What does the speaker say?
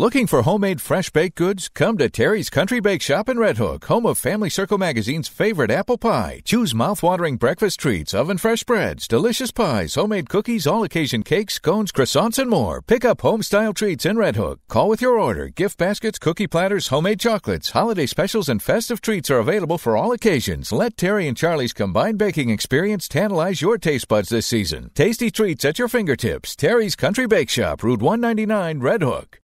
Looking for homemade fresh baked goods? Come to Terry's Country Bake Shop in Red Hook, home of Family Circle Magazine's favorite apple pie. Choose mouth-watering breakfast treats, oven fresh breads, delicious pies, homemade cookies, all-occasion cakes, cones, croissants, and more. Pick up home-style treats in Red Hook. Call with your order. Gift baskets, cookie platters, homemade chocolates, holiday specials, and festive treats are available for all occasions. Let Terry and Charlie's combined baking experience tantalize your taste buds this season. Tasty treats at your fingertips. Terry's Country Bake Shop, Route 199, Red Hook.